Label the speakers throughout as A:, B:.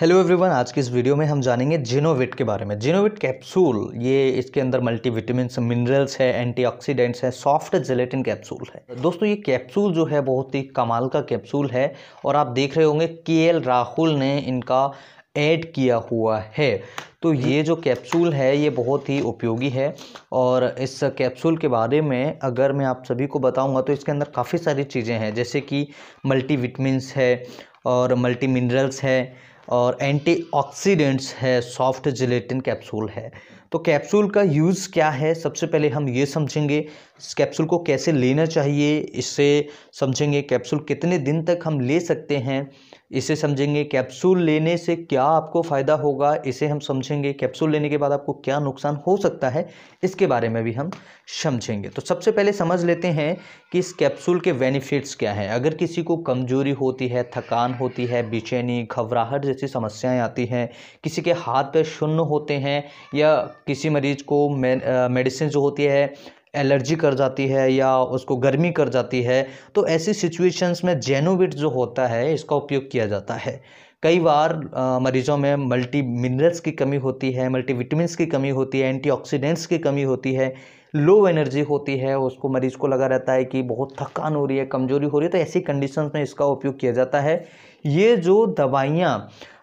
A: hello everyone आज की इस वीडियो में हम जानेंगे जिनोविट के बारे में जिनोविट कैप्सूल ये इसके अंदर मल्टीविटामिन मिनरल्स है एंटीऑक्सीडेंट्स है सॉफ्ट जेलेटिन कैप्सूल है दोस्तों ये कैप्सूल जो है बहुत ही कमाल का कैप्सूल है और आप देख रहे होंगे के राहुल ने इनका ऐड किया हुआ है तो ये जो कैप्सूल है ये बहुत ही उपयोगी है और इस कैप्सूल के बारे में अगर मैं आप सभी को बताऊँगा तो इसके अंदर काफ़ी सारी चीज़ें हैं जैसे कि मल्टीविटामिन है और मल्टी मिनरल्स है और एंटीऑक्सीडेंट्स है सॉफ्ट जिलेटिन कैप्सूल है तो कैप्सूल का यूज़ क्या है सबसे पहले हम ये समझेंगे इस कैप्सूल को कैसे लेना चाहिए इससे समझेंगे कैप्सूल कितने दिन तक हम ले सकते हैं इसे समझेंगे कैप्सूल लेने से क्या आपको फ़ायदा होगा इसे हम समझेंगे कैप्सूल लेने के बाद आपको क्या नुकसान हो सकता है इसके बारे में भी हम समझेंगे तो सबसे पहले समझ लेते हैं कि इस कैप्सूल के बेनिफिट्स क्या हैं अगर किसी को कमजोरी होती है थकान होती है बेचैनी घबराहट जैसी समस्याएं आती हैं किसी के हाथ पे शून्य होते हैं या किसी मरीज को मेडिसिन जो होती है एलर्जी कर जाती है या उसको गर्मी कर जाती है तो ऐसी सिचुएशंस में जेनोविट जो होता है इसका उपयोग किया जाता है कई बार आ, मरीजों में मल्टी मिनरल्स की कमी होती है मल्टी विटामिन की कमी होती है एंटीऑक्सीडेंट्स की कमी होती है लो एनर्जी होती है उसको मरीज को लगा रहता है कि बहुत थकान हो रही है कमज़ोरी हो रही है तो ऐसी कंडीशन में इसका उपयोग किया जाता है ये जो दवाइयाँ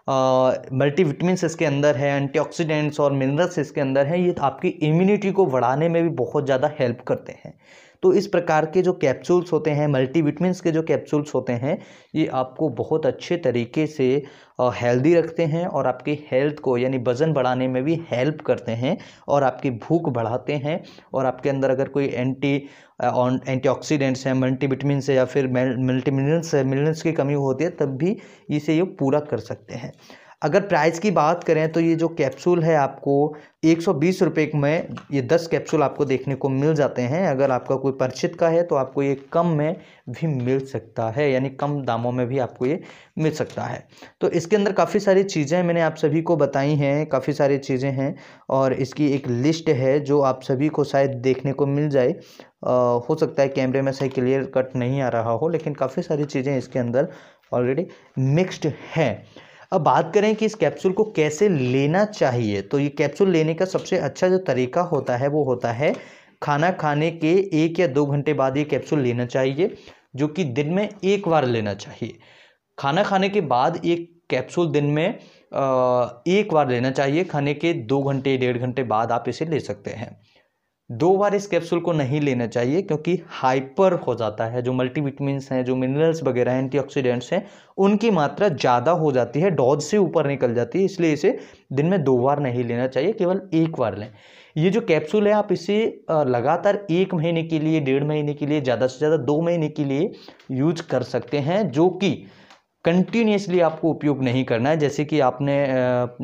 A: मल्टीविटमिन इसके अंदर है एंटीऑक्सीडेंट्स और मिनरल्स इसके अंदर हैं ये आपकी इम्यूनिटी को बढ़ाने में भी बहुत ज़्यादा हेल्प करते हैं तो इस प्रकार के जो कैप्सूल्स होते हैं मल्टीविटमिन के जो कैप्सूल्स होते हैं ये आपको बहुत अच्छे तरीके से हेल्दी रखते हैं और आपकी हेल्थ को यानी वज़न बढ़ाने में भी हेल्प करते हैं और आपकी भूख बढ़ाते हैं और आपके अंदर अगर कोई एंटी एंटी ऑक्सीडेंट्स हैं मल्टीविटमिन या फिर मल्टी मिनरल्स मिनरल्स की कमी होती है तब भी इसे ये पूरा कर सकते हैं अगर प्राइस की बात करें तो ये जो कैप्सूल है आपको एक सौ बीस रुपये में ये दस कैप्सूल आपको देखने को मिल जाते हैं अगर आपका कोई परिचित का है तो आपको ये कम में भी मिल सकता है यानी कम दामों में भी आपको ये मिल सकता है तो इसके अंदर काफ़ी सारी चीज़ें मैंने आप सभी को बताई हैं काफ़ी सारी चीज़ें हैं और इसकी एक लिस्ट है जो आप सभी को शायद देखने को मिल जाए आ, हो सकता है कैमरे में सही क्लियर कट नहीं आ रहा हो लेकिन काफ़ी सारी चीज़ें इसके अंदर ऑलरेडी मिक्स्ड हैं अब बात करें कि इस कैप्सूल को कैसे लेना चाहिए तो ये कैप्सूल लेने का सबसे अच्छा जो तरीका होता है वो होता है खाना खाने के एक या दो घंटे बाद ये कैप्सूल लेना चाहिए जो कि दिन में एक बार लेना चाहिए खाना खाने के बाद एक कैप्सूल दिन में एक बार लेना चाहिए खाने के दो घंटे डेढ़ घंटे बाद आप इसे ले सकते हैं दो बार इस कैप्सूल को नहीं लेना चाहिए क्योंकि हाइपर हो जाता है जो मल्टीविटमिन हैं जो मिनरल्स वगैरह एंटीऑक्सीडेंट्स हैं उनकी मात्रा ज़्यादा हो जाती है डॉज से ऊपर निकल जाती है इसलिए इसे दिन में दो बार नहीं लेना चाहिए केवल एक बार लें ये जो कैप्सूल है आप इसे लगातार एक महीने के लिए डेढ़ महीने के लिए ज़्यादा से ज़्यादा दो महीने के लिए यूज कर सकते हैं जो कि कंटिन्यूसली आपको उपयोग नहीं करना है जैसे कि आपने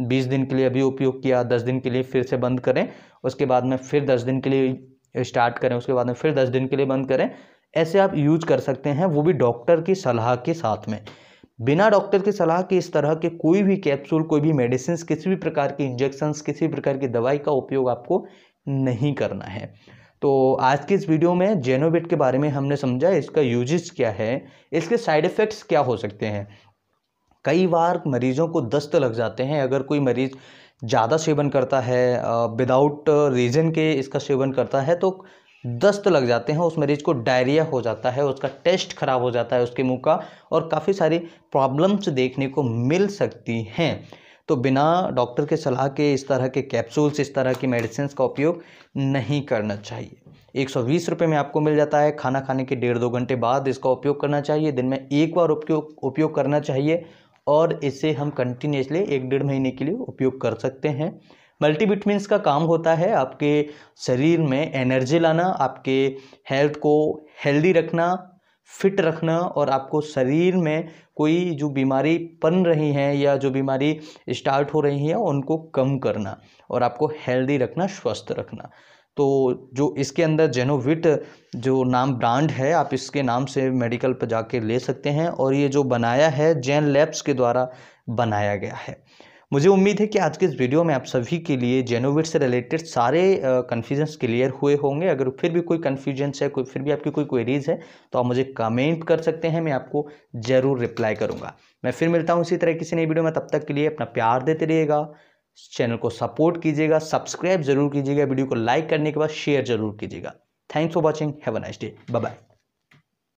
A: बीस दिन के लिए अभी उपयोग किया दस दिन के लिए फिर से बंद करें उसके बाद में फिर दस दिन के लिए स्टार्ट करें उसके बाद में फिर दस दिन के लिए बंद करें ऐसे आप यूज कर सकते हैं वो भी डॉक्टर की सलाह के साथ में बिना डॉक्टर की सलाह के इस तरह के कोई भी कैप्सूल कोई भी मेडिसिन किसी भी प्रकार के इंजेक्शन्स किसी भी प्रकार की दवाई का उपयोग आपको नहीं करना है तो आज की इस वीडियो में जेनोवेट के बारे में हमने समझा इसका यूजेस क्या है इसके साइड इफ़ेक्ट्स क्या हो सकते हैं कई बार मरीजों को दस्त लग जाते हैं अगर कोई मरीज़ ज़्यादा सेवन करता है विदाउट रीज़न के इसका सेवन करता है तो दस्त लग जाते हैं उस मरीज़ को डायरिया हो जाता है उसका टेस्ट ख़राब हो जाता है उसके मुंह का और काफ़ी सारी प्रॉब्लम्स देखने को मिल सकती हैं तो बिना डॉक्टर के सलाह के इस तरह के कैप्सूल्स इस तरह की मेडिसिन का उपयोग नहीं करना चाहिए एक सौ बीस रुपये में आपको मिल जाता है खाना खाने के डेढ़ दो घंटे बाद इसका उपयोग करना चाहिए दिन में एक बार उपयोग उपयोग करना चाहिए और इसे हम कंटिन्यूसली एक डेढ़ महीने के लिए उपयोग कर सकते हैं मल्टीविटमिन्स का काम होता है आपके शरीर में एनर्जी लाना आपके हेल्थ को हेल्दी रखना फिट रखना और आपको शरीर में कोई जो बीमारी पन रही हैं या जो बीमारी स्टार्ट हो रही हैं उनको कम करना और आपको हेल्दी रखना स्वस्थ रखना तो जो इसके अंदर जेनोविट जो नाम ब्रांड है आप इसके नाम से मेडिकल पर जाके ले सकते हैं और ये जो बनाया है जैन लैब्स के द्वारा बनाया गया है मुझे उम्मीद है कि आज के इस वीडियो में आप सभी के लिए जेनोविट से रिलेटेड सारे कन्फ्यूजन्स क्लियर हुए होंगे अगर फिर भी कोई कन्फ्यूजन्स है कोई फिर भी आपकी कोई क्वेरीज है तो आप मुझे कमेंट कर सकते हैं मैं आपको ज़रूर रिप्लाई करूंगा मैं फिर मिलता हूँ इसी तरह किसी नई वीडियो में तब तक के लिए अपना प्यार देते रहिएगा चैनल को सपोर्ट कीजिएगा सब्सक्राइब जरूर कीजिएगा वीडियो को लाइक करने के बाद शेयर जरूर कीजिएगा thanks for watching have a nice day bye